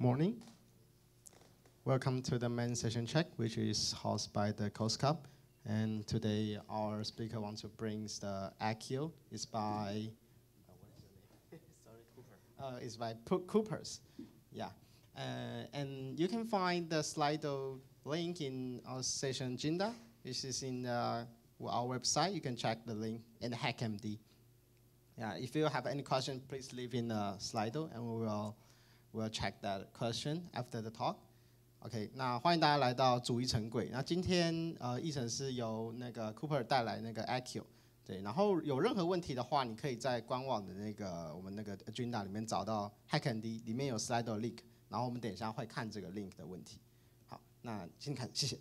morning. Welcome to the main session check, which is hosted by the Coast Guard. And today our speaker wants to bring the Accio. It's by, uh, what is name? Sorry, Cooper. Uh, it's by P Coopers, yeah. Uh, and you can find the Slido link in our session agenda, which is in our website. You can check the link in HackMD. Yeah, if you have any question, please leave in the Slido and we will We'll check that question after the talk. OK，那欢迎大家来到主义层轨。那今天呃议程是由那个 Cooper 带来那个 a q u 对，然后有任何问题的话，你可以在官网的那个我们那个 Agenda 里面找到 HackND 里面有 Slide Link，然后我们等一下会看这个 Link 的问题。好，那先看，谢谢。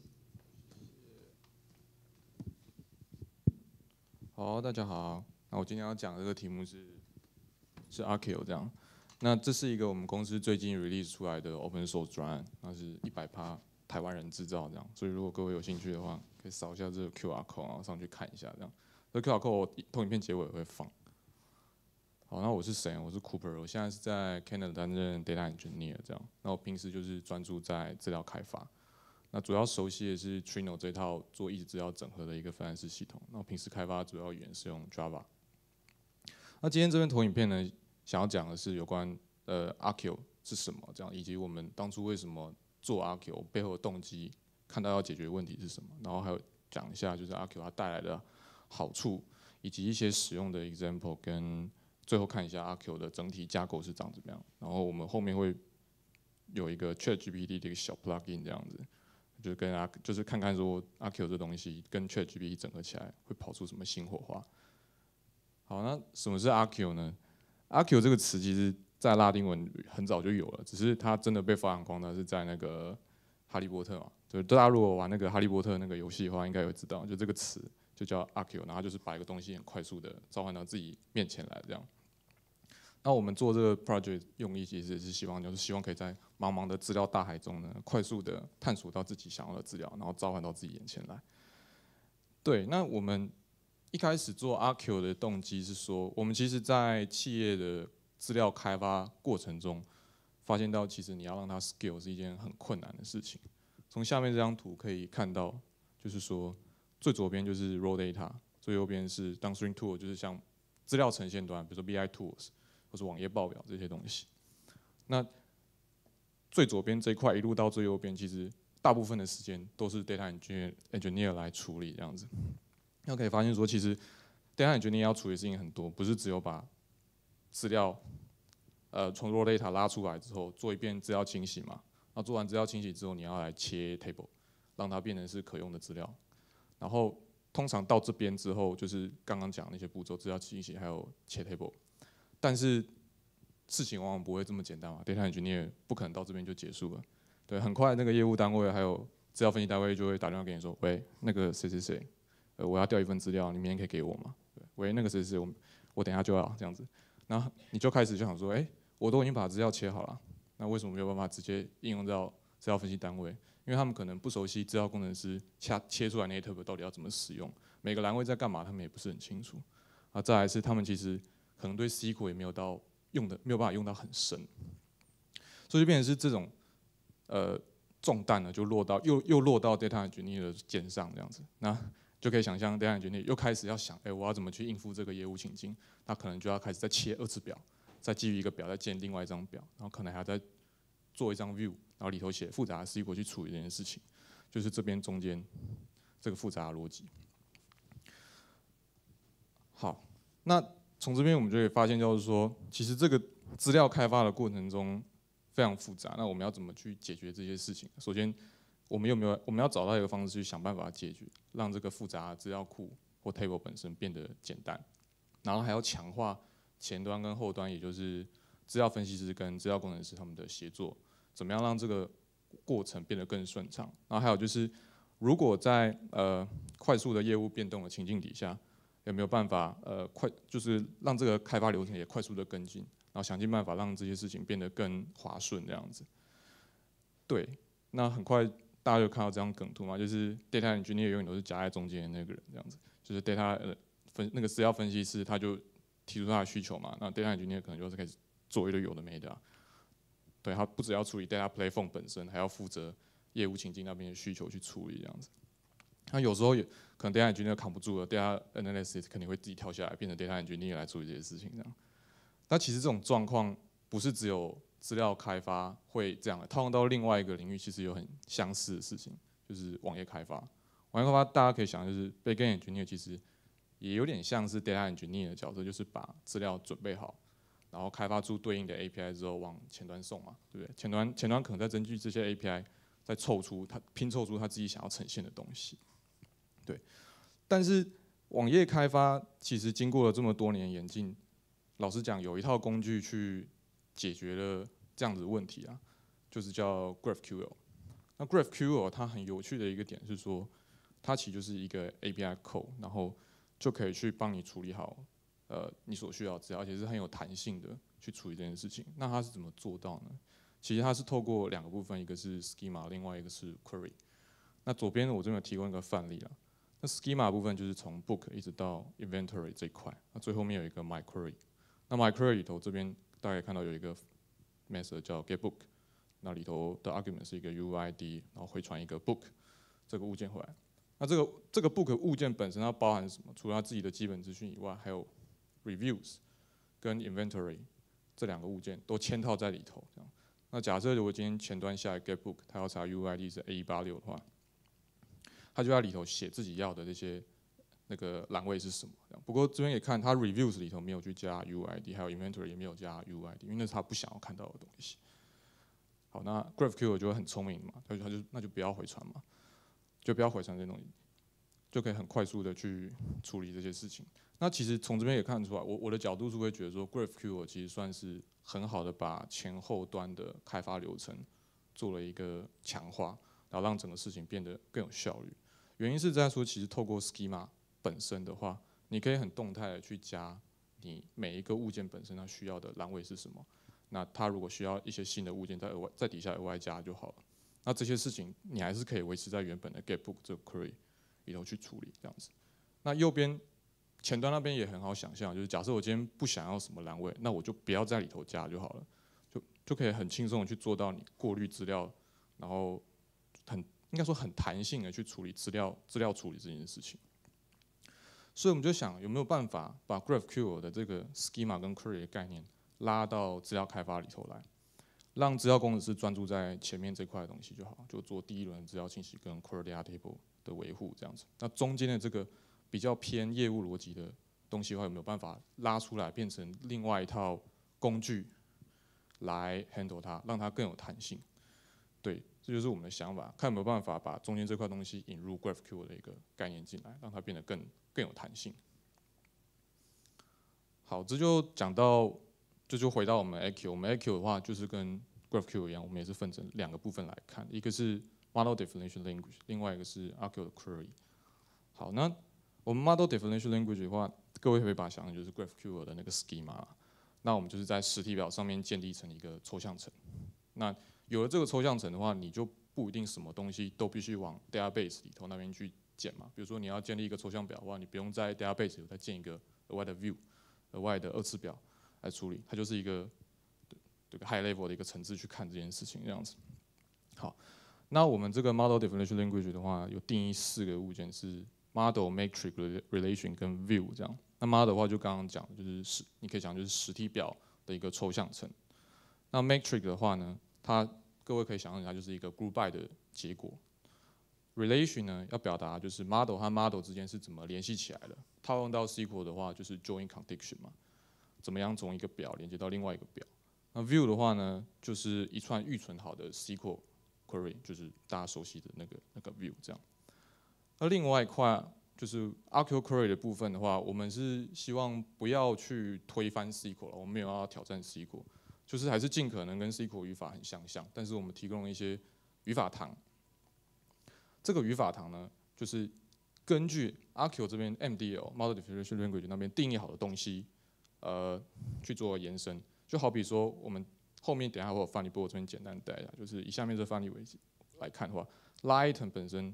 好，大家好。那我今天要讲这个题目是是 a q u 这样。那这是一个我们公司最近 release 出来的 open source 专案，那是一百趴台湾人制造这样，所以如果各位有兴趣的话，可以扫一下这个 QR code，然后上去看一下这样。这 QR code 我投影片结尾会放。好，那我是谁？我是 Cooper，我现在是在 Canada 担任 Data Engineer 这样。那我平时就是专注在资料开发，那主要熟悉的是 Trino 这套做一资料整合的一个分案式系统。那我平时开发主要语言是用 Java。那今天这边投影片呢？想要讲的是有关呃，阿 Q 是什么这样，以及我们当初为什么做阿 Q 背后的动机，看到要解决的问题是什么，然后还有讲一下就是阿 Q 它带来的好处，以及一些使用的 example，跟最后看一下阿 Q 的整体架构是长怎么样。然后我们后面会有一个 ChatGPT 的一个小 plugin 这样子，就是跟阿就是看看说阿 Q 这东西跟 ChatGPT 整合起来会跑出什么新火花。好，那什么是阿 Q 呢？阿 Q 这个词其实，在拉丁文很早就有了，只是它真的被发扬光大是在那个《哈利波特》嘛。就大家如果玩那个《哈利波特》那个游戏的话，应该有知道，就这个词就叫阿 Q，然后就是把一个东西很快速的召唤到自己面前来这样。那我们做这个 project 用意其实是希望，就是希望可以在茫茫的资料大海中呢，快速的探索到自己想要的资料，然后召唤到自己眼前来。对，那我们。一开始做阿 Q 的动机是说，我们其实在企业的资料开发过程中，发现到其实你要让它 scale 是一件很困难的事情。从下面这张图可以看到，就是说最左边就是 raw data，最右边是 d a s t r o a r tool，就是像资料呈现端，比如说 BI tools，或是网页报表这些东西。那最左边这一块一路到最右边，其实大部分的时间都是 data engineer engineer 来处理这样子。那可以发现，说其实 Data Engineer 要处理的事情很多，不是只有把资料呃从 Raw Data 拉出来之后做一遍资料清洗嘛？那做完资料清洗之后，你要来切 Table，让它变成是可用的资料。然后通常到这边之后，就是刚刚讲那些步骤，资料清洗还有切 Table，但是事情往往不会这么简单嘛？Data Engineer 不可能到这边就结束了。对，很快那个业务单位还有资料分析单位就会打电话给你说：“喂，那个谁谁谁。”我要调一份资料，你明天可以给我吗？对，喂，那个谁谁我我等下就要这样子。然后你就开始就想说，哎，我都已经把资料切好了，那为什么没有办法直接应用到资料分析单位？因为他们可能不熟悉资料工程师切切出来那些 table 到底要怎么使用，每个栏位在干嘛，他们也不是很清楚。啊，再来是他们其实可能对 SQL 也没有到用的，没有办法用到很深，所以就变成是这种呃重担呢，就落到又又落到 data engineer 的肩上这样子。那就可以想象，这样子你又开始要想，哎，我要怎么去应付这个业务情境？那可能就要开始再切二次表，再基于一个表再建另外一张表，然后可能还要再做一张 view，然后里头写复杂的 SQL 去处理这件事情，就是这边中间这个复杂的逻辑。好，那从这边我们就会发现，就是说，其实这个资料开发的过程中非常复杂。那我们要怎么去解决这些事情？首先。我们有没有？我们要找到一个方式去想办法解决，让这个复杂资料库或 table 本身变得简单，然后还要强化前端跟后端，也就是资料分析师跟资料工程师他们的协作，怎么样让这个过程变得更顺畅？然后还有就是，如果在呃快速的业务变动的情境底下，有没有办法呃快，就是让这个开发流程也快速的跟进，然后想尽办法让这些事情变得更滑顺这样子？对，那很快。大家有看到这张梗图吗？就是 data engineer 永远都是夹在中间的那个人，这样子，就是 data 分那个资料分析师，他就提出他的需求嘛，那 data engineer 可能就是开始做一堆有的没的，对他不只要处理 data platform 本身，还要负责业务情境那边的需求去处理这样子。那有时候也可能 data engineer 扛不住了，data analyst 肯定会自己跳下来，变成 data engineer 来处理这些事情这样。那其实这种状况不是只有。资料开发会这样的套用到另外一个领域，其实有很相似的事情，就是网页开发。网页开发大家可以想，就是 Backend Engineer 其实也有点像是 Data Engineer 的角色，就是把资料准备好，然后开发出对应的 API 之后往前端送嘛，对不对？前端前端可能在根据这些 API 再凑出他拼凑出他自己想要呈现的东西，对。但是网页开发其实经过了这么多年演进，老实讲，有一套工具去。解决了这样子问题啊，就是叫 Graph QL。那 Graph QL 它很有趣的一个点是说，它其实就是一个 API c o d e 然后就可以去帮你处理好，呃，你所需要资料，而且是很有弹性的去处理这件事情。那它是怎么做到呢？其实它是透过两个部分，一个是 Schema，另外一个是 Query。那左边我这边有提供一个范例啊。那 Schema 部分就是从 Book 一直到 Inventory 这一块，那最后面有一个 My Query。那 My Query 里头这边大家也看到有一个 method 叫 get book，那里头的 argument 是一个 U I D，然后回传一个 book 这个物件回来。那这个这个 book 物件本身它包含什么？除了它自己的基本资讯以外，还有 reviews 跟 inventory 这两个物件都嵌套在里头。那假设如果今天前端下 get book，它要查 U I D 是 a 八六的话，它就在里头写自己要的这些。那个栏位是什么？不过这边也看，它 reviews 里头没有去加 u i d，还有 inventory 也没有加 u i d，因为那是他不想要看到的东西。好，那 graphql 就会很聪明嘛，他就他就那就不要回传嘛，就不要回传这种，就可以很快速的去处理这些事情。那其实从这边也看出来，我我的角度是会觉得说，graphql 其实算是很好的把前后端的开发流程做了一个强化，然后让整个事情变得更有效率。原因是在说，其实透过 schema。本身的话，你可以很动态的去加你每一个物件本身它需要的栏位是什么。那它如果需要一些新的物件，在外在底下额外加就好了。那这些事情你还是可以维持在原本的 Get Book 这个 Query 里头去处理这样子。那右边前端那边也很好想象，就是假设我今天不想要什么栏位，那我就不要在里头加就好了，就就可以很轻松的去做到你过滤资料，然后很应该说很弹性的去处理资料资料处理这件事情。所以我们就想，有没有办法把 GraphQL 的这个 schema 跟 query 的概念拉到资料开发里头来，让资料工程师专注在前面这块东西就好，就做第一轮资料清洗跟 query table 的维护这样子。那中间的这个比较偏业务逻辑的东西的话，有没有办法拉出来变成另外一套工具来 handle 它，让它更有弹性？对。这就是我们的想法，看有没有办法把中间这块东西引入 GraphQ l 的一个概念进来，让它变得更更有弹性。好，这就讲到，这就回到我们 a q 我们 a q 的话，就是跟 GraphQ l 一样，我们也是分成两个部分来看，一个是 Model Definition Language，另外一个是 AQL Query。好，那我们 Model Definition Language 的话，各位可以把想成就是 GraphQ l 的那个 Schema，那我们就是在实体表上面建立成一个抽象层，那。有了这个抽象层的话，你就不一定什么东西都必须往 database 里头那边去建嘛。比如说你要建立一个抽象表的话，你不用在 database 里再建一个额外的 view、额外的二次表来处理，它就是一个这个 high level 的一个层次去看这件事情这样子。好，那我们这个 model definition language 的话，有定义四个物件是 model、matrix、relation 跟 view 这样。那 model 的话就刚刚讲，就是实你可以讲就是实体表的一个抽象层。那 matrix 的话呢？它各位可以想象一下，就是一个 group by 的结果。relation 呢，要表达就是 model 和 model 之间是怎么联系起来的。套用到 SQL 的话，就是 join condition 嘛，怎么样从一个表连接到另外一个表。那 view 的话呢，就是一串预存好的 SQL query，就是大家熟悉的那个那个 view 这样。那另外一块就是 SQL query 的部分的话，我们是希望不要去推翻 SQL 了，我们没有要挑战 SQL。就是还是尽可能跟 SQL 语法很相像，但是我们提供一些语法糖。这个语法糖呢，就是根据阿 Q 这边 MDL（Model Definition Language） 那边定义好的东西，呃，去做延伸。就好比说，我们后面等下我范例我这边简单带一下，就是以下面这范例为来看的话，Lightning 本身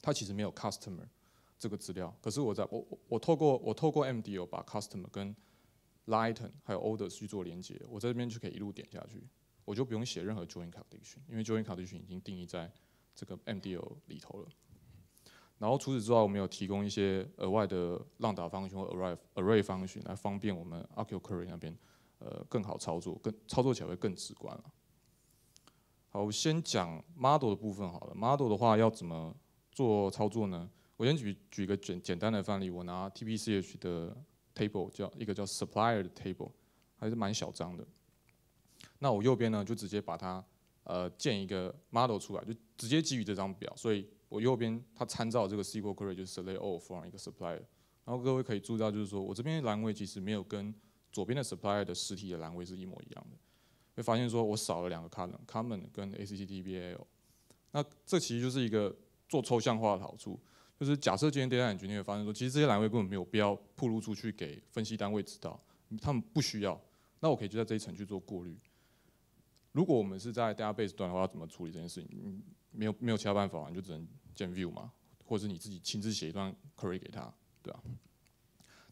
它其实没有 Customer 这个资料，可是我在我我透过我透过 MDL 把 Customer 跟 Lighten 还有 Others 去做连接，我在这边就可以一路点下去，我就不用写任何 Join Condition，因为 Join Condition 已经定义在这个 MDL 里头了。然后除此之外，我们有提供一些额外的浪打方序或 Array Array 方序来方便我们 Arcu Curry 那边，呃，更好操作，更操作起来会更直观好，我先讲 Model 的部分好了。Model 的话要怎么做操作呢？我先举举个简简单的范例，我拿 TPCH 的。table 叫一个叫 supplier 的 table，还是蛮小张的。那我右边呢，就直接把它呃建一个 model 出来，就直接基于这张表。所以我右边它参照这个 sql query 就是 select from 一个 supplier。然后各位可以注意到，就是说我这边栏位其实没有跟左边的 supplier 的实体的栏位是一模一样的。会发现说我少了两个 column，common 跟 acctbal。那这其实就是一个做抽象化的好处。就是假设今天 Data a n a l 发现说，其实这些栏位根本没有必要铺露出去给分析单位知道，他们不需要。那我可以就在这一层去做过滤。如果我们是在 Data Base 端的话，要怎么处理这件事情？没有没有其他办法，你就只能建 View 嘛，或者是你自己亲自写一段 Query 给他，对啊。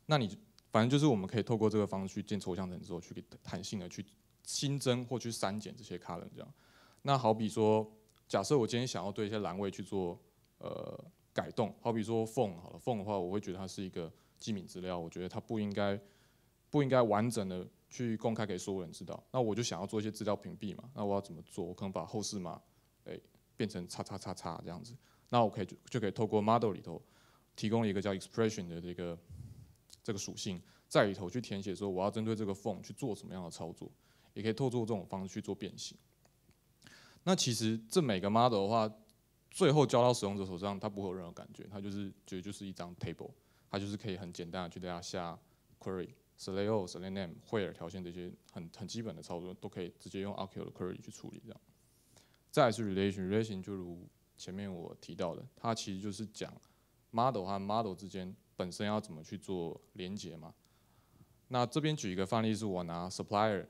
那你反正就是我们可以透过这个方式去建抽象层之后，去给弹性的去新增或去删减这些 Column 这样。那好比说，假设我今天想要对一些栏位去做呃。改动，好比说缝，好了，缝的话，我会觉得它是一个机密资料，我觉得它不应该，不应该完整的去公开给所有人知道。那我就想要做一些资料屏蔽嘛，那我要怎么做？我可能把后四码，哎，变成叉叉叉叉这样子。那我可以就就可以透过 model 里头，提供一个叫 expression 的这个这个属性，在里头去填写说，我要针对这个缝去做什么样的操作，也可以透过这种方式去做变形。那其实这每个 model 的话。最后交到使用者手上，他不会有任何感觉，他就是觉得就是一张 table，他就是可以很简单的去对它下 query，select select name，汇尔条线这些很很基本的操作都可以直接用 SQL 的 query 去处理这样。再是 relation，relation 就如前面我提到的，它其实就是讲 model 和 model 之间本身要怎么去做连接嘛。那这边举一个范例，是我拿 supplier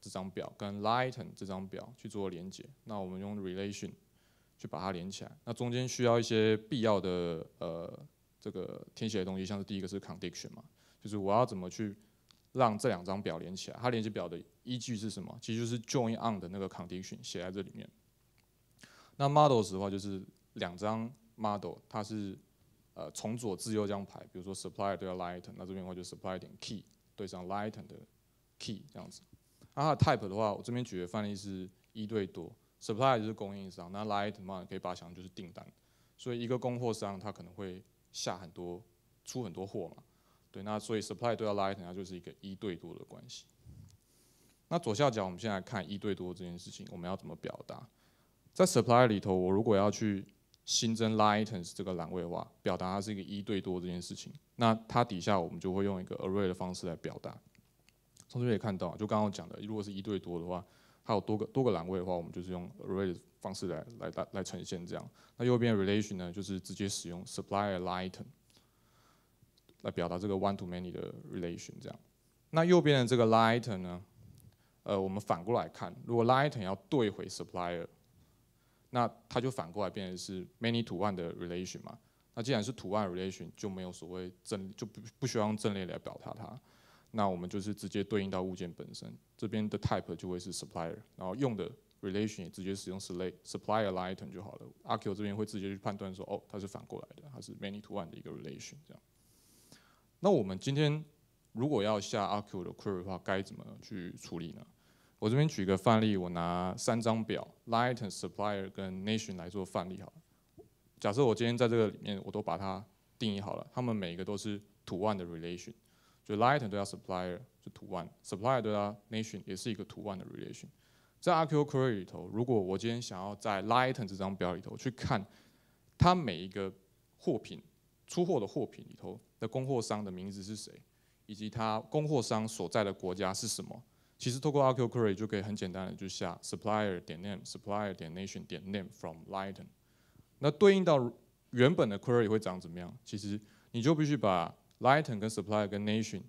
这张表跟 lighting 这张表去做连接。那我们用 relation。去把它连起来，那中间需要一些必要的呃这个填写的东西，像是第一个是 condition 嘛，就是我要怎么去让这两张表连起来？它连接表的依据是什么？其实就是 join on 的那个 condition 写在这里面。那 models 的话就是两张 model，它是呃从左至右这样排，比如说 supply 对上 light，那这边的话就 supply 点 key 对上 light 的 key 这样子。那它的 type 的话，我这边举的范例是一对多。Supply 就是供应商，那 Light 嘛，可以把想就是订单，所以一个供货商他可能会下很多出很多货嘛，对，那所以 Supply 对到 Light 它就是一个一对多的关系。那左下角我们现在看一对多这件事情，我们要怎么表达？在 Supply 里头，我如果要去新增 Lightens 这个栏位的话，表达它是一个一对多这件事情，那它底下我们就会用一个 Array 的方式来表达。从这边也看到，就刚刚我讲的，如果是一对多的话。它有多个多个栏位的话，我们就是用 array 的方式来来来来呈现这样。那右边 relation 呢，就是直接使用 supplier item 来表达这个 one to many 的 relation 这样。那右边的这个 l item 呢，呃，我们反过来看，如果 l item 要对回 supplier，那它就反过来变成是 many to one 的 relation 嘛。那既然是图案 relation，就没有所谓阵，就不不需要用阵列来表达它。那我们就是直接对应到物件本身，这边的 type 就会是 supplier，然后用的 relation 直接使用 s l a t e supplier lighton 就好了。阿 Q 这边会直接去判断说，哦，它是反过来的，它是 many to one 的一个 relation 这样。那我们今天如果要下阿 Q 的 query 的话，该怎么去处理呢？我这边举个范例，我拿三张表 lighton、supplier 跟 nation 来做范例好了。假设我今天在这个里面我都把它定义好了，它们每一个都是 two one 的 relation。l i g h t e n 对它 s u p p l i e r 是图 one，supplier 对它 n a t i o n 也是一个图 one 的 relation。在 r q l query 里头，如果我今天想要在 l i g h t e n 这张表里头去看它每一个货品出货的货品里头的供货商的名字是谁，以及它供货商所在的国家是什么，其实透过 r q l query 就可以很简单的就下 supplier 点 name，supplier 点 nation 点 name from l i g h t e n 那对应到原本的 query 会长怎么样？其实你就必须把 Lighten 跟 s u p p l y 跟 Nation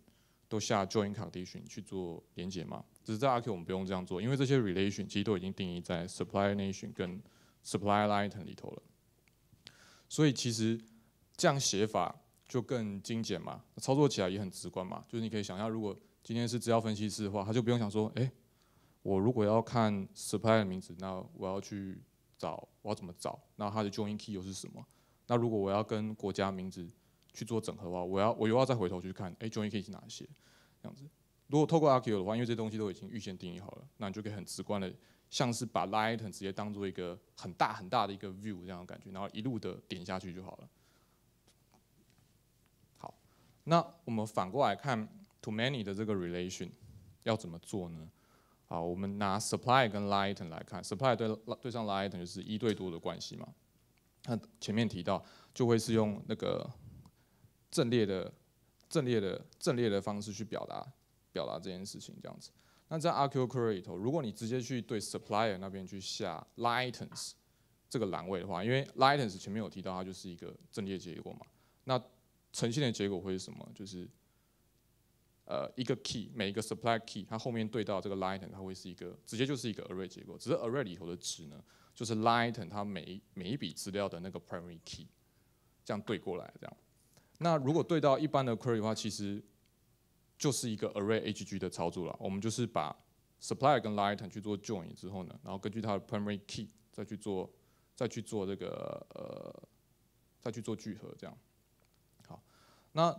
都下 Join Condition 去做连接嘛，只是在 RQ 我们不用这样做，因为这些 Relation 其实都已经定义在 s u p p l y Nation 跟 s u p p l y Lighten 里头了，所以其实这样写法就更精简嘛，操作起来也很直观嘛。就是你可以想象，如果今天是资料分析师的话，他就不用想说，哎，我如果要看 s u p p l y 的名字，那我要去找，我要怎么找？那它的 Join Key 又是什么？那如果我要跟国家名字？去做整合的话，我要我又要再回头去看，哎，，join k 可以是哪些这样子。如果透过阿 Q 的话，因为这东西都已经预先定义好了，那你就可以很直观的，像是把 l i g h t e 直接当做一个很大很大的一个 View 这样的感觉，然后一路的点下去就好了。好，那我们反过来看 t o Many 的这个 Relation 要怎么做呢？好，我们拿 Supply 跟 l i g h t n 来看，Supply 对对上 l i g h t n 就是一对多的关系嘛。那前面提到就会是用那个。阵列的阵列的阵列的方式去表达表达这件事情，这样子。那在 SQL Query 里头，如果你直接去对 Supplier 那边去下 Lightens 这个栏位的话，因为 Lightens 前面有提到它就是一个阵列结构嘛，那呈现的结果会是什么？就是呃一个 Key，每一个 s u p p l y Key 它后面对到这个 Lighten，它会是一个直接就是一个 Array 结构，只是 Array 里头的值呢，就是 Lighten 它每一每一笔资料的那个 Primary Key，这样对过来这样。那如果对到一般的 query 的话，其实就是一个 array h g 的操作了。我们就是把 supply 跟 light 去做 join 之后呢，然后根据它的 primary key 再去做，再去做这个呃，再去做聚合这样。好，那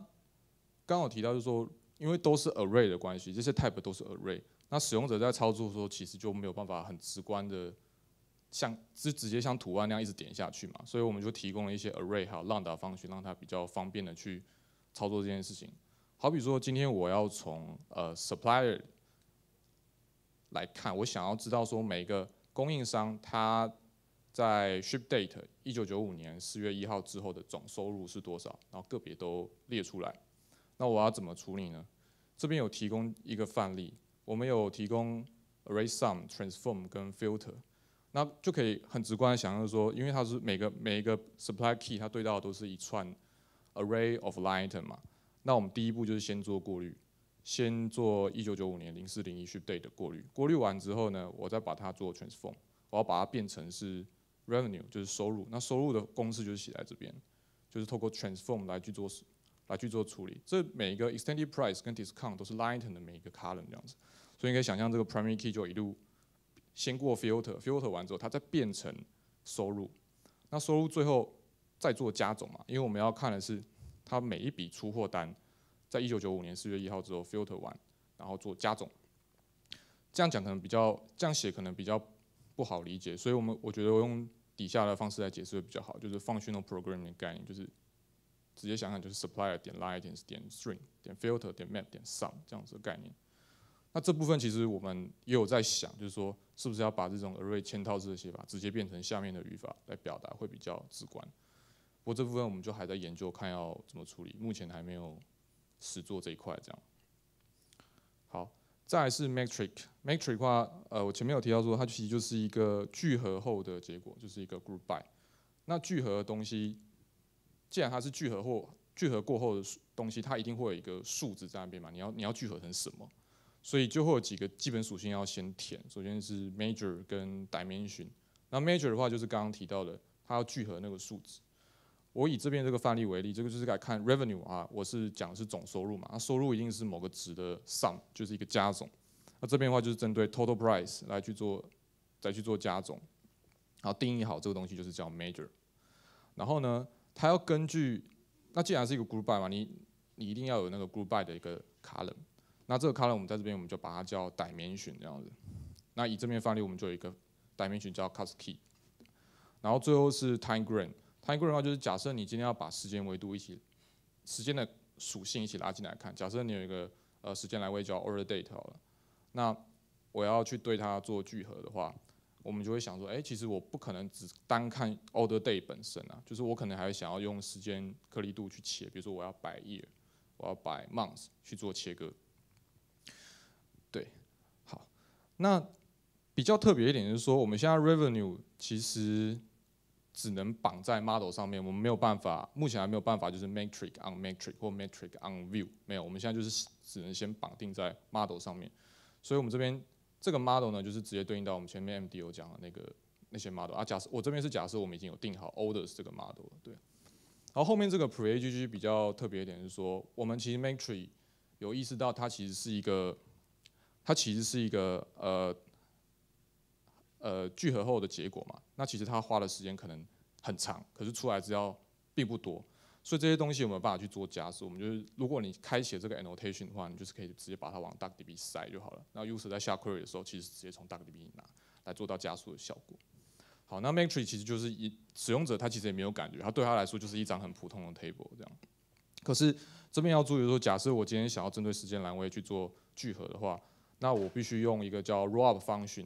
刚好提到就是说，因为都是 array 的关系，这些 type 都是 array，那使用者在操作的时候，其实就没有办法很直观的。像是直接像图案那样一直点下去嘛，所以我们就提供了一些 array，还有 lambda 方式，让它比较方便的去操作这件事情。好比说，今天我要从呃 supplier 来看，我想要知道说每个供应商他在 ship date 一九九五年4月一号之后的总收入是多少，然后个别都列出来。那我要怎么处理呢？这边有提供一个范例，我们有提供 array sum、transform 跟 filter。那就可以很直观的想象说，因为它是每个每一个 supply key 它对到的都是一串 array of lightning 嘛。那我们第一步就是先做过滤，先做1995年0401去 date 的过滤。过滤完之后呢，我再把它做 transform，我要把它变成是 revenue，就是收入。那收入的公式就是写在这边，就是透过 transform 来去做来去做处理。这每一个 extended price 跟 discount 都是 lightning 的每一个 column 这样子，所以你可以想象这个 primary key 就一路。先过 filter，filter 完之后，它再变成收入，那收入最后再做加总嘛？因为我们要看的是它每一笔出货单，在一九九五年四月一号之后 filter 完，然后做加总。这样讲可能比较，这样写可能比较不好理解，所以我们我觉得我用底下的方式来解释会比较好，就是 functional programming 的概念，就是直接想想就是 supply 点 line 点 string 点 filter 点 map 点 sum 这样子的概念。那这部分其实我们也有在想，就是说是不是要把这种 array 嵌套这些法直接变成下面的语法来表达会比较直观。我这部分我们就还在研究，看要怎么处理，目前还没有实做这一块。这样，好，再是 matrix matrix 话，呃，我前面有提到说它其实就是一个聚合后的结果，就是一个 group by。那聚合的东西，既然它是聚合后、聚合过后的东西，它一定会有一个数值在那边嘛？你要你要聚合成什么？所以就会有几个基本属性要先填，首先是 major 跟 dimension。那 major 的话就是刚刚提到的，它要聚合那个数值。我以这边这个范例为例，这个就是来看 revenue 啊，我是讲的是总收入嘛，那收入一定是某个值的 sum，就是一个加总。那这边的话就是针对 total price 来去做，再去做加总，然后定义好这个东西就是叫 major。然后呢，它要根据，那既然是一个 group by 嘛，你你一定要有那个 group by 的一个 column。那这个 c o l o r 我们在这边我们就把它叫带面群这样子。那以这边范例我们就有一个带面群叫 cast key。然后最后是 time grain。time grain 的话就是假设你今天要把时间维度一起时间的属性一起拉进来看。假设你有一个呃时间来位叫 order date 好了，那我要去对它做聚合的话，我们就会想说，哎，其实我不可能只单看 order d a y 本身啊，就是我可能还想要用时间颗粒度去切，比如说我要摆 year，我要摆 month 去做切割。那比较特别一点就是说，我们现在 revenue 其实只能绑在 model 上面，我们没有办法，目前还没有办法，就是 matrix on matrix 或 matrix on view 没有，我们现在就是只能先绑定在 model 上面。所以，我们这边这个 model 呢，就是直接对应到我们前面 MD o 讲的那个那些 model。啊，假设我这边是假设我们已经有定好 orders 这个 model，了，对。然后后面这个 preagg 比较特别一点是说，我们其实 matrix 有意识到它其实是一个。它其实是一个呃呃聚合后的结果嘛，那其实它花的时间可能很长，可是出来只要并不多，所以这些东西有没有办法去做加速？我们就是如果你开启这个 annotation 的话，你就是可以直接把它往 duckdb 塞就好了。那 user 在下 query 的时候，其实直接从 duckdb 里拿来做到加速的效果。好，那 matrix 其实就是一使用者他其实也没有感觉，他对他来说就是一张很普通的 table 这样。可是这边要注意说，假设我今天想要针对时间栏位去做聚合的话。那我必须用一个叫 roll up function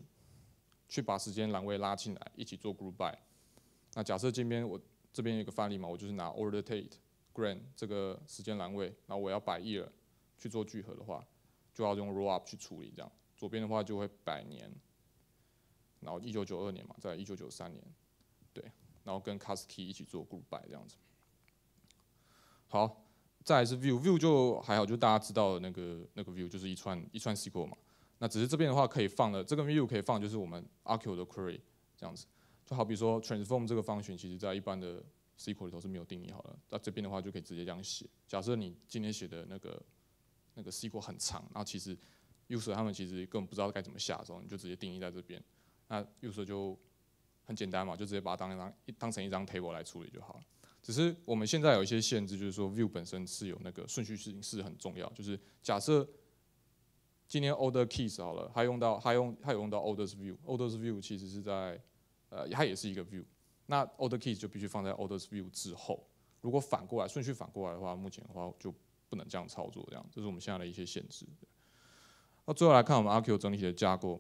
去把时间栏位拉进来，一起做 group by。那假设这边我这边有个范例嘛，我就是拿 order date gran 这个时间栏位，那我要摆 year 去做聚合的话，就要用 roll up 去处理这样。左边的话就会百年，然后一九九二年嘛，在一九九三年，对，然后跟 cast key 一起做 group by 这样子。好，再来是 view view 就还好，就大家知道的那个那个 view 就是一串一串 SQL 嘛。那只是这边的话，可以放的，这个 view 可以放，就是我们 a r i u e 的 query 这样子，就好比说 transform 这个 function，其实在一般的 SQL 里头是没有定义好了。那这边的话就可以直接这样写。假设你今天写的那个那个 SQL 很长，然后其实 user 他们其实根本不知道该怎么下的时候，你就直接定义在这边。那 user 就很简单嘛，就直接把它当一张当成一张 table 来处理就好了。只是我们现在有一些限制，就是说 view 本身是有那个顺序是是很重要，就是假设。今天 o l d e r keys 好了，还用到还用还有用到 o l d e r s view，o l d e r s view 其实是在，呃，它也是一个 view，那 o l d e r keys 就必须放在 o l d e r s view 之后，如果反过来顺序反过来的话，目前的话就不能这样操作，这样，这是我们现在的一些限制。那最后来看我们阿 Q 整体的架构，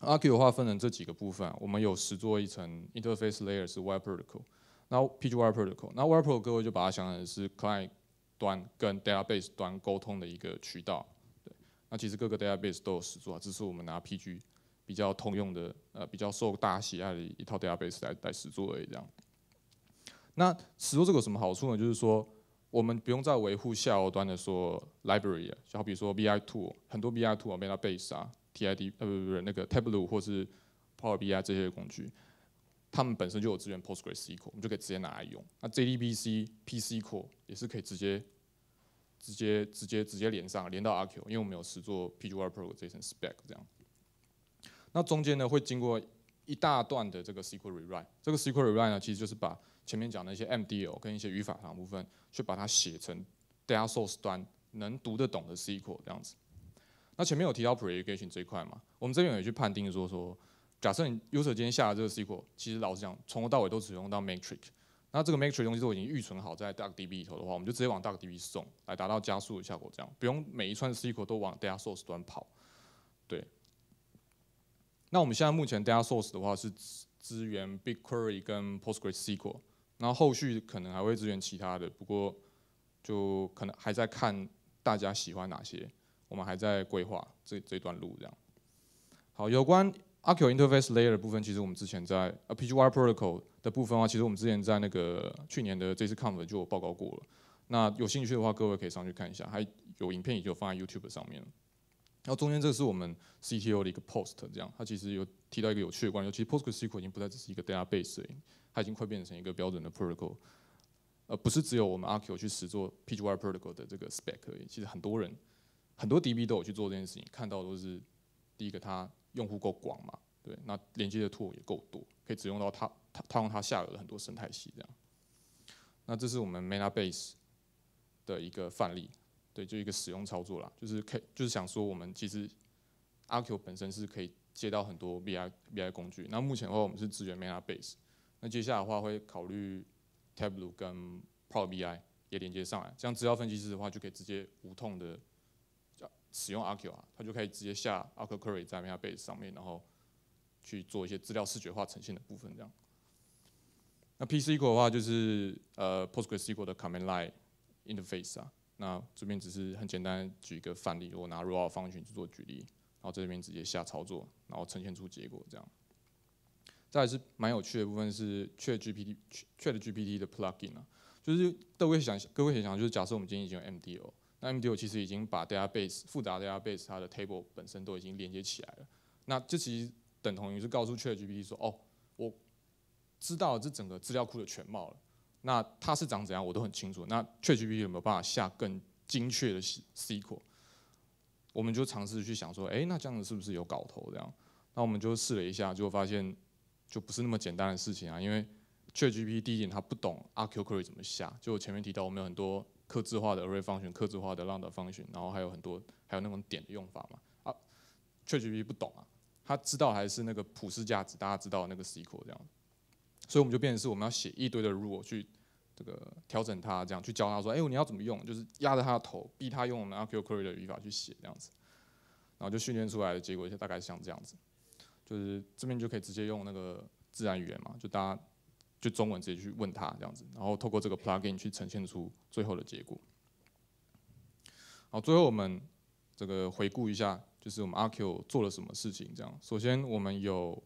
阿 Q 的话分成这几个部分，我们有十座一层 interface layer 是 wire protocol，那 pg wire protocol，那 wire protocol 各位就把它想成是 client 端跟 database 端沟通的一个渠道。那其实各个 database 都有始作，啊，只是我们拿 PG 比较通用的，呃，比较受大家喜爱的一套 database 来来始作而已。这样，那始作这个有什么好处呢？就是说，我们不用再维护下游端的说 library，就好比说 BI tool，很多 BI tool 比如说 base 啊，TID，呃，不不不，那个 Tableau 或是 Power BI 这些工具，它们本身就有资源 PostgreSQL，我们就可以直接拿来用。那 JDBC、PC c o r 也是可以直接。直接直接直接连上，连到阿 Q，因为我们有实做 PGY Pro 这层 spec 这样。那中间呢会经过一大段的这个 SQL rewrite，这个 SQL rewrite 呢其实就是把前面讲的一些 MDL 跟一些语法上部分，去把它写成 data source 端能读得懂的 SQL 这样子。那前面有提到 p r e a g g r e a t i o n 这一块嘛，我们这边有去判定说说，假设你 user 今天下的这个 SQL 其实老实讲从头到尾都只用到 matrix。那这个 matrix 东西都已经预存好在 DuckDB 里头的话，我们就直接往 DuckDB 送，来达到加速的效果，这样不用每一串 SQL 都往 Data Source 端跑。对。那我们现在目前 Data Source 的话是支援 BigQuery 跟 PostgreSQL，然后后续可能还会支援其他的，不过就可能还在看大家喜欢哪些，我们还在规划这这段路这样。好，有关 AQL interface layer 部分，其实我们之前在 PGY protocol 的部分的话，其实我们之前在那个去年的这次 Conference 就有报告过了。那有兴趣的话，各位可以上去看一下，还有影片也就放在 YouTube 上面。然后中间这个是我们 CTO 的一个 Post，这样，它其实有提到一个有趣的观点，其实 PostgreSQL 已经不再只是一个 database，它已经快变成一个标准的 protocol。呃，不是只有我们 AQL 去实做 PGY protocol 的这个 spec 而已，其实很多人很多 DB 都有去做这件事情，看到都是第一个它。用户够广嘛？对，那连接的 tool 也够多，可以只用到它它它用它下游的很多生态系这样。那这是我们 MetaBase 的一个范例，对，就一个使用操作啦，就是可以就是想说我们其实，阿 Q 本身是可以接到很多 BI BI 工具，那目前的话我们是支援 MetaBase，那接下来的话会考虑 Tableau 跟 Power BI 也连接上来，这样资料分析师的话就可以直接无痛的。使用 RQ 啊，它就可以直接下 RQ Query 在 m a r i a s e 上面，然后去做一些资料视觉化呈现的部分这样。那 p C s q l 的话就是呃 PostgreSQL 的 command line interface 啊，那这边只是很简单举一个范例，我拿 RAW function 去做举例，然后这边直接下操作，然后呈现出结果这样。再是蛮有趣的部分是 ChatGPT ChatGPT 的 plugin 啊，就是各位想各位想就是假设我们今天已经有 m d o m d o 其实已经把 database 复杂 database 它的 table 本身都已经连接起来了。那这其实等同于是告诉 ChatGPT 说：“哦，我知道这整个资料库的全貌了。那它是长怎样，我都很清楚。那 ChatGPT 有没有办法下更精确的 SQL？我们就尝试去想说：哎，那这样子是不是有搞头？这样？那我们就试了一下，就发现就不是那么简单的事情啊。因为 ChatGPT 第一点，它不懂阿 q query 怎么下。就我前面提到，我们有很多。克制化的 array function，克制化的 lambda function，然后还有很多，还有那种点的用法嘛。啊，ChatGPT 不懂啊，他知道还是那个普世价值，大家知道那个 SQL 这样。所以我们就变成是我们要写一堆的 rule 去这个调整它，这样去教他说，哎，你要怎么用，就是压着他的头，逼他用 SQL Query 的语法去写这样子。然后就训练出来的结果就大概像这样子，就是这边就可以直接用那个自然语言嘛，就大家。去中文直接去问他这样子，然后透过这个 plugin 去呈现出最后的结果。好，最后我们这个回顾一下，就是我们阿 Q 做了什么事情这样。首先，我们有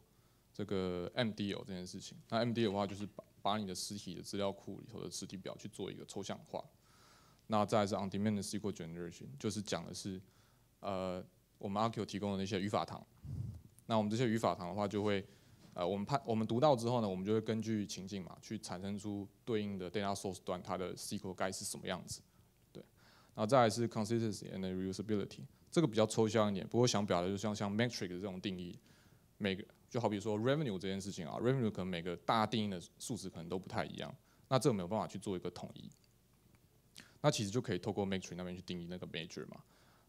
这个 M D 有这件事情，那 M D O 的话就是把把你的实体的资料库里头的实体表去做一个抽象化。那再是 o n d e m a n d i n g q u e Generation，就是讲的是呃我们阿 Q 提供的那些语法糖。那我们这些语法糖的话就会。呃，我们判我们读到之后呢，我们就会根据情境嘛，去产生出对应的 data source 端它的 SQL 该是什么样子，对。然后再来是 consistency and reusability，这个比较抽象一点，不过想表达的就像像 metric 的这种定义，每个就好比说 revenue 这件事情啊，revenue 可能每个大定义的数值可能都不太一样，那这个没有办法去做一个统一。那其实就可以透过 metric 那边去定义那个 m a j o r 嘛。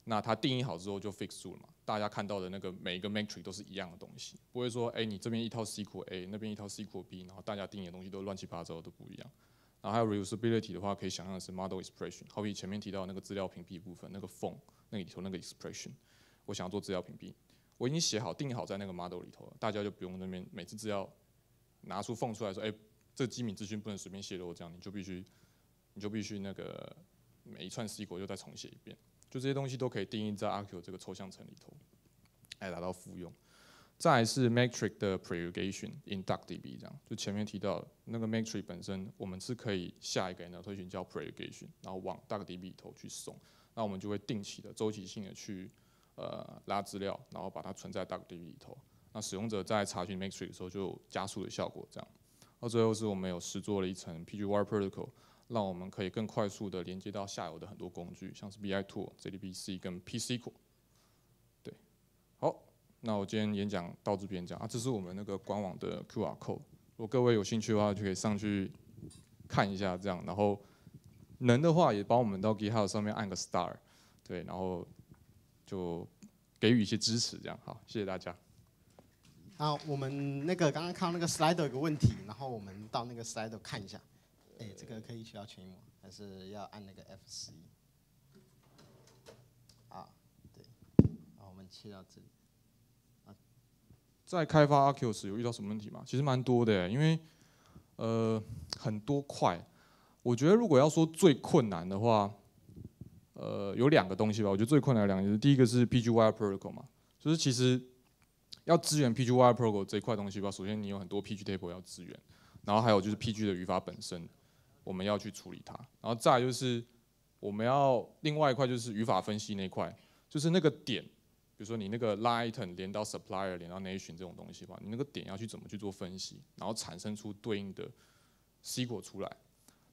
那它定义好之后就 fix 住了嘛？大家看到的那个每一个 matrix 都是一样的东西，不会说，哎，你这边一套 C q a l A，那边一套 C q l B，然后大家定义的东西都乱七八糟都不一样。然后还有 reusability 的话，可以想象是 model expression，好比前面提到那个资料屏蔽部分，那个缝那里头那个 expression，我想要做资料屏蔽，我已经写好定义好在那个 model 里头，了，大家就不用那边每次资料拿出缝出来说，哎，这机密资讯不能随便泄露，这样你就必须你就必须那个每一串 C l 又再重写一遍。就这些东西都可以定义在阿 Q 这个抽象层里头，来达到复用。再是 Matrix 的 Preaggregation in DuckDB 这样，就前面提到那个 Matrix 本身，我们是可以下一个引导推询叫 Preaggregation，然后往 DuckDB 里头去送。那我们就会定期的周期性的去呃拉资料，然后把它存在 DuckDB 里头。那使用者在查询 Matrix 的时候就加速的效果这样。到最后是我们有实做了一层 PGY Protocol。让我们可以更快速的连接到下游的很多工具，像是 BI tool、JDBC 跟 PC 库。对，好，那我今天演讲到这边讲啊，这是我们那个官网的 QrCode，如果各位有兴趣的话，就可以上去看一下这样，然后能的话也帮我们到 GitHub 上面按个 Star，对，然后就给予一些支持这样，好，谢谢大家。好，我们那个刚刚看到那个 slide 有个问题，然后我们到那个 slide 看一下。哎，这个可以取到群还是要按那个 f 十一？啊，对，啊，我们切到这里。啊，在开发 Arcus 有遇到什么问题吗？其实蛮多的，因为，呃，很多块。我觉得如果要说最困难的话，呃，有两个东西吧。我觉得最困难的两个，第一个是 PGY Protocol 嘛，就是其实要支援 PGY Protocol 这块东西吧。首先你有很多 PG Table 要支援，然后还有就是 PG 的语法本身。我们要去处理它，然后再就是我们要另外一块就是语法分析那块，就是那个点，比如说你那个 lighten 连到 supplier 连到 nation 这种东西吧，你那个点要去怎么去做分析，然后产生出对应的结果出来。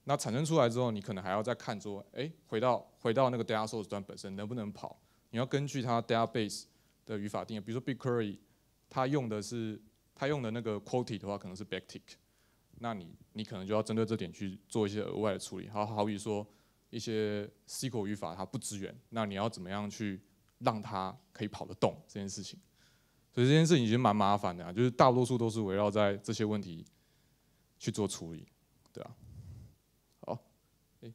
那产生出来之后，你可能还要再看说，哎，回到回到那个 data source 端本身能不能跑？你要根据它 database 的语法定义，比如说 BigQuery，它用的是它用的那个 quoted 的话，可能是 backtick。那你你可能就要针对这点去做一些额外的处理，好好比说一些 SQL 语法它不支援，那你要怎么样去让它可以跑得动这件事情？所以这件事情已经蛮麻烦的啊，就是大多数都是围绕在这些问题去做处理，对啊。好，哎，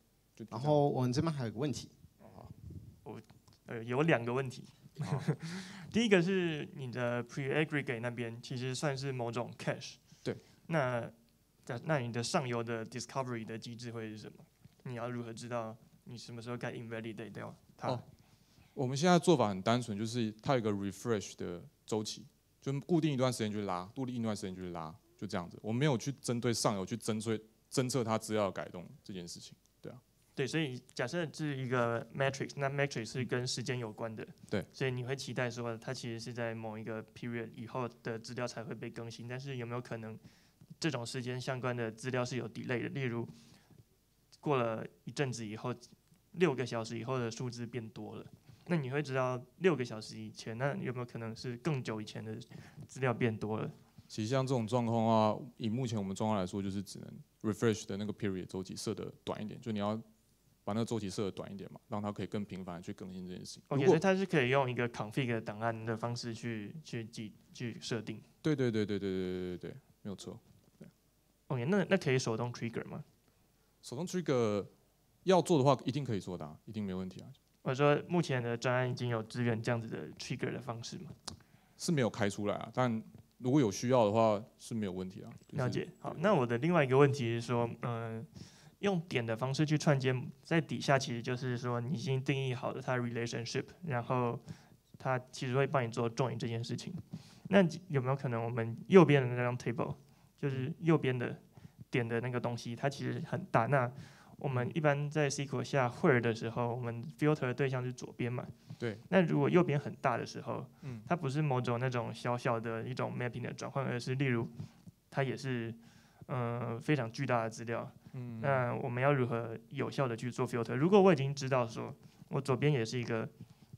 然后我们这边还有个问题。我呃有两个问题。第一个是你的 pre-aggregate 那边其实算是某种 cache。对，那。那那你的上游的 discovery 的机制会是什么？你要如何知道你什么时候该 invalidate 掉它？哦，我们现在做法很单纯，就是它有个 refresh 的周期，就固定一段时间就拉，固定一段时间就拉，就这样子。我没有去针对上游去侦对侦测它资料改动这件事情，对啊。对，所以假设这是一个 m a t r i x 那 m a t r i x 是跟时间有关的，对。所以你会期待说，它其实是在某一个 period 以后的资料才会被更新，但是有没有可能？这种时间相关的资料是有 delay 的，例如，过了一阵子以后，六个小时以后的数字变多了，那你会知道六个小时以前，那有没有可能是更久以前的资料变多了？其实像这种状况啊，以目前我们状况来说，就是只能 refresh 的那个 period 周期设的短一点，就你要把那个周期设的短一点嘛，让它可以更频繁的去更新这件事情。哦，其实它是可以用一个 config 档案的方式去去记去设定。对对对对对对对对对，没有错。那那可以手动 trigger 吗？手动 trigger 要做的话，一定可以做的，一定没问题啊。我说目前的专案已经有支援这样子的 trigger 的方式吗？是没有开出来啊，但如果有需要的话，是没有问题啊。了解。好，那我的另外一个问题是说，嗯，用点的方式去串接，在底下其实就是说你已经定义好了它 relationship，然后它其实会帮你做 join 这件事情。那有没有可能我们右边的那张 table？就是右边的点的那个东西，它其实很大。那我们一般在 SQL 下 where 的时候，我们 filter 的对象是左边嘛？对。那如果右边很大的时候，嗯，它不是某种那种小小的一种 mapping 的转换，而是例如它也是嗯非常巨大的资料。嗯。那我们要如何有效的去做 filter？如果我已经知道说我左边也是一个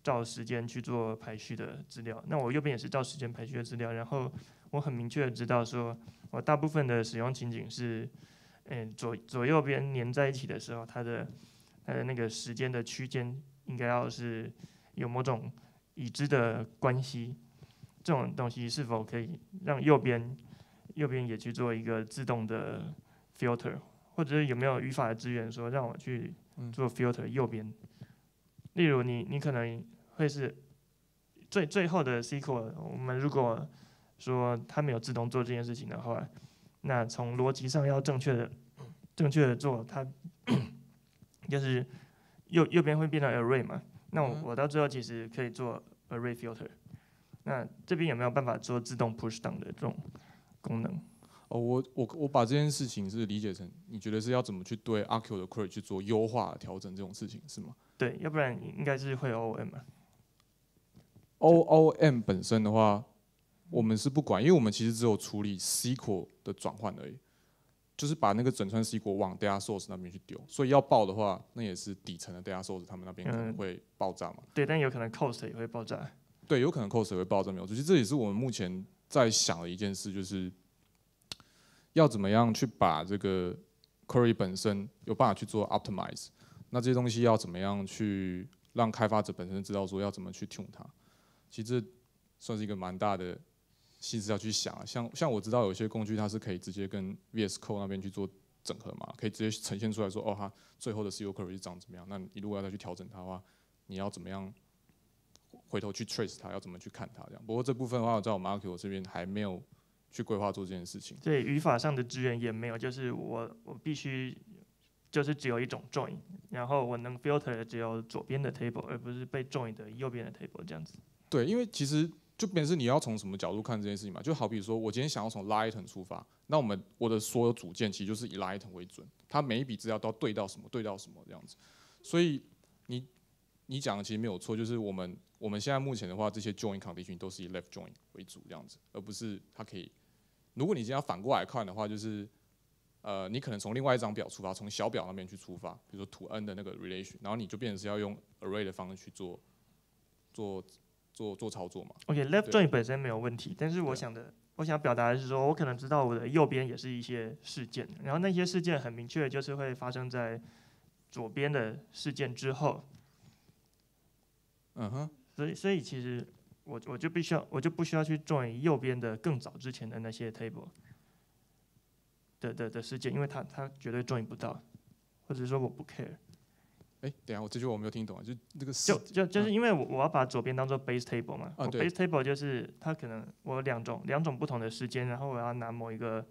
照时间去做排序的资料，那我右边也是照时间排序的资料，然后。我很明确的知道，说我大部分的使用情景是，嗯，左左右边粘在一起的时候，它的它的那个时间的区间应该要是有某种已知的关系，这种东西是否可以让右边右边也去做一个自动的 filter，或者是有没有语法的资源说让我去做 filter 右边，例如你你可能会是最最后的 s q l c 我们如果说它没有自动做这件事情的话，那从逻辑上要正确的、正确的做，它 就是右右边会变成 array 嘛。那我我到最后其实可以做 array filter。那这边有没有办法做自动 push down 的这种功能？哦，我我我把这件事情是理解成，你觉得是要怎么去对阿 Q 的 query 去做优化调整这种事情是吗？对，要不然应该是会 O O M 啊。O O M 本身的话。我们是不管，因为我们其实只有处理 SQL 的转换而已，就是把那个整串 SQL 往 Data Source 那边去丢，所以要爆的话，那也是底层的 Data Source 他们那边可能会爆炸嘛。对，但有可能 Cost 也会爆炸。对，有可能 Cost 会爆，炸，没有。其实这也是我们目前在想的一件事，就是要怎么样去把这个 Query 本身有办法去做 Optimize，那这些东西要怎么样去让开发者本身知道说要怎么去 Tune 它？其实这算是一个蛮大的。细致要去想，啊。像像我知道有些工具，它是可以直接跟 VS Code 那边去做整合嘛，可以直接呈现出来说，哦，它最后的 SQL Query 长怎么样？那你如果要再去调整它的话，你要怎么样回头去 trace 它，要怎么去看它这样？不过这部分的话，在我 m y s q 我这边还没有去规划做这件事情。对语法上的资源也没有，就是我我必须就是只有一种 join，然后我能 filter 只有左边的 table，而不是被 join 的右边的 table 这样子。对，因为其实。就成是你要从什么角度看这件事情嘛？就好比说，我今天想要从 Lighten 出发，那我们我的所有组件其实就是以 Lighten 为准，它每一笔资料都要对到什么，对到什么这样子。所以你你讲的其实没有错，就是我们我们现在目前的话，这些 Join Condition 都是以 Left Join 为主这样子，而不是它可以。如果你今天反过来看的话，就是呃，你可能从另外一张表出发，从小表那边去出发，比如说图 N 的那个 Relation，然后你就变成是要用 Array 的方式去做做。做做操作嘛？OK，Left Join 本身没有问题，但是我想的，我想表达的是说，我可能知道我的右边也是一些事件，然后那些事件很明确就是会发生在左边的事件之后。嗯哼，所以所以其实我我就必须要，我就不需要去 Join 右边的更早之前的那些 Table 的的的事件，因为他他绝对 Join 不到，或者说我不 care。哎，等下，我这句话我没有听懂啊，就这个就就就是因为我我要把左边当做 base table 嘛，啊，base table 就是它可能我两种两种不同的时间，然后我要拿某一个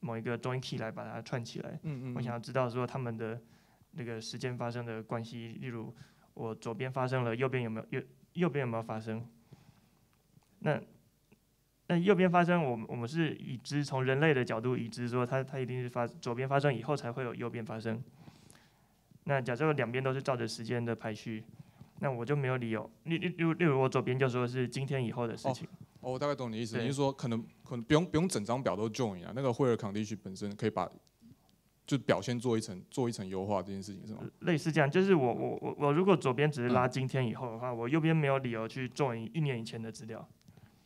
某一个 join key 来把它串起来，嗯嗯，我想要知道说他们的那个时间发生的关系，例如我左边发生了，右边有没有右右边有没有发生？那那右边发生，我我们是已知从人类的角度已知说它它一定是发左边发生以后才会有右边发生。那假设两边都是照着时间的排序，那我就没有理由。例例例如，我左边就说是今天以后的事情。哦，我大概懂你意思。你是说可能可能不用不用整张表都 join 啊，那个惠尔康地区本身可以把就表现做一层做一层优化这件事情是吗？类似这样，就是我我我我如果左边只是拉今天以后的话，我右边没有理由去 join 一年以前的资料。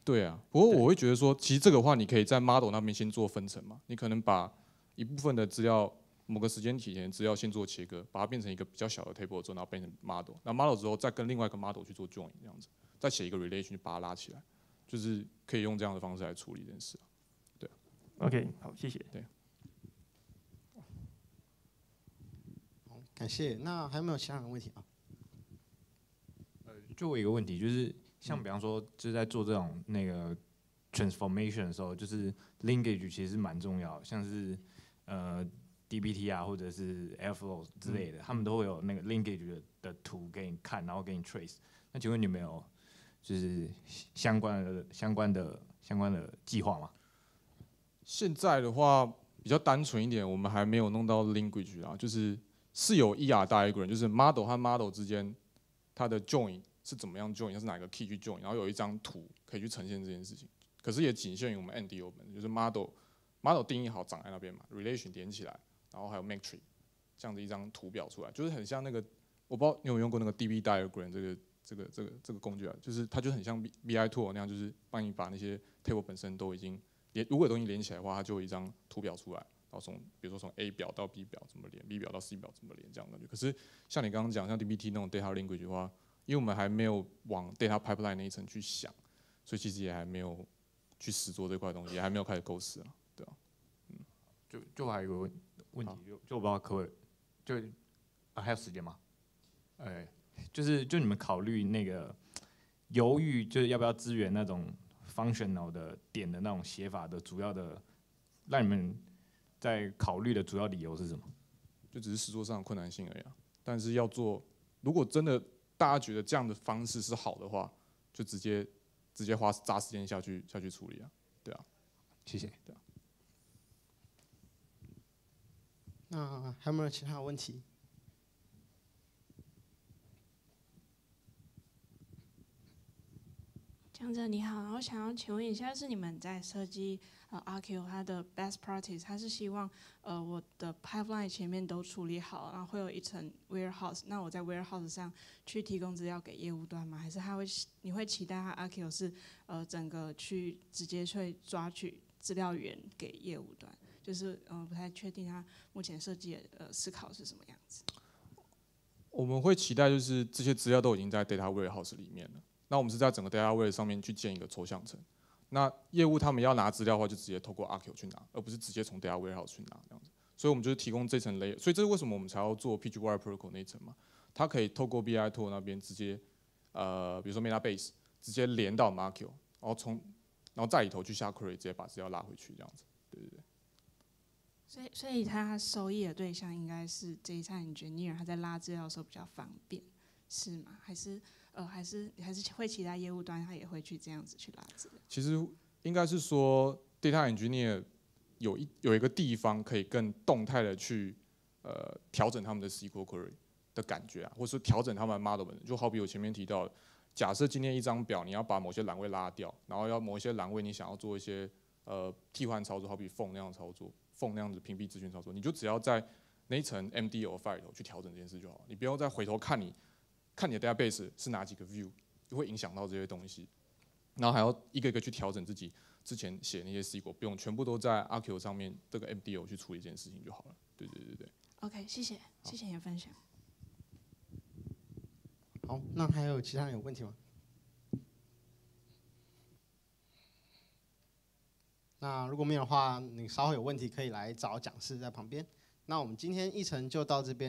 对啊，不过我会觉得说，其实这个话你可以在 model 那边先做分层嘛，你可能把一部分的资料。某个时间体前，只要先做切割，把它变成一个比较小的 table 之后，然后变成 model。那 model 之后，再跟另外一个 model 去做 join，这样子，再写一个 relation 把它拉起来，就是可以用这样的方式来处理这件事。对，OK，好，谢谢。对，好，感谢。那还有没有其他的问题啊？呃，就我一个问题，就是像比方说，就是在做这种那个 transformation 的时候，就是 l i n k a g e 其实蛮重要，像是呃。d b t 啊，或者是 FLO 之类的，他们都会有那个 l i n k a g e 的图给你看，然后给你 trace。那请问你没有就是相关的、相关的、相关的计划吗？现在的话比较单纯一点，我们还没有弄到 language 啊，就是是有 ER diagram，就是 model 和 model 之间它的 join 是怎么样 join，是哪个 key 去 join，然后有一张图可以去呈现这件事情。可是也仅限于我们 n d o 本，就是 model model 定义好长在那边嘛，relation 点起来。然后还有 Matrix，这样的一张图表出来，就是很像那个，我不知道你有没用过那个 DB Diagram 这个这个这个这个工具啊，就是它就很像 BBI t o o l 那样，就是帮你把那些 Table 本身都已经连，如果东西连起来的话，它就有一张图表出来。然后从比如说从 A 表到 B 表怎么连，B 表到 C 表怎么连这样感觉。可是像你刚刚讲像 DBT 那种 Data Language 的话，因为我们还没有往 Data Pipeline 那一层去想，所以其实也还没有去实做这块东西，也还没有开始构思啊，对吧？嗯，就就还有一个。问问题就就我不知道可不可以，就啊还有时间吗？呃，就是就你们考虑那个犹豫，就是要不要支援那种 function a l 的点的那种写法的主要的，让你们在考虑的主要理由是什么？就只是试作上的困难性而已。但是要做，如果真的大家觉得这样的方式是好的话，就直接直接花扎时间下去下去处理啊，对啊，谢谢，对啊。那还有没有其他问题。江哲你好，我想要请问一下，是你们在设计呃，阿 Q 它的 best practice，它是希望呃我的 pipeline 前面都处理好，然后会有一层 warehouse，那我在 warehouse 上去提供资料给业务端吗？还是他会你会期待它阿 Q 是呃整个去直接去抓取资料源给业务端？就是嗯，不太确定他目前设计的呃思考是什么样子。我们会期待就是这些资料都已经在 data warehouse 里面了。那我们是在整个 data warehouse 上面去建一个抽象层。那业务他们要拿资料的话，就直接透过 a r q 去拿，而不是直接从 data warehouse 去拿这样子。所以我们就是提供这层 layer，所以这是为什么我们才要做 PGY protocol 那一层嘛？它可以透过 BI t o 那边直接呃，比如说 MetaBase 直接连到 a r c 然后从然后再里头去下 query，直接把资料拉回去这样子。对对对。所以，所以他收益的对象应该是 data engineer，他在拉资料的时候比较方便，是吗？还是呃，还是还是会其他业务端他也会去这样子去拉资料？其实应该是说 data engineer 有一有一个地方可以更动态的去呃调整他们的 SQL query 的感觉啊，或是调整他们的 model。就好比我前面提到，假设今天一张表，你要把某些栏位拉掉，然后要某一些栏位你想要做一些呃替换操作，好比分那样操作。缝那样子屏蔽咨询操作，你就只要在那一层 M D o file 里头去调整这件事就好，你不用再回头看你，看你的 database 是哪几个 view，会影响到这些东西，然后还要一个一个去调整自己之前写那些 C c 不用全部都在 A Q 上面这个 M D o 去处理这件事情就好了。对对对对，OK，谢谢，谢谢你的分享。好，那还有其他人有问题吗？那如果没有的话，你稍后有问题可以来找讲师在旁边。那我们今天议程就到这边。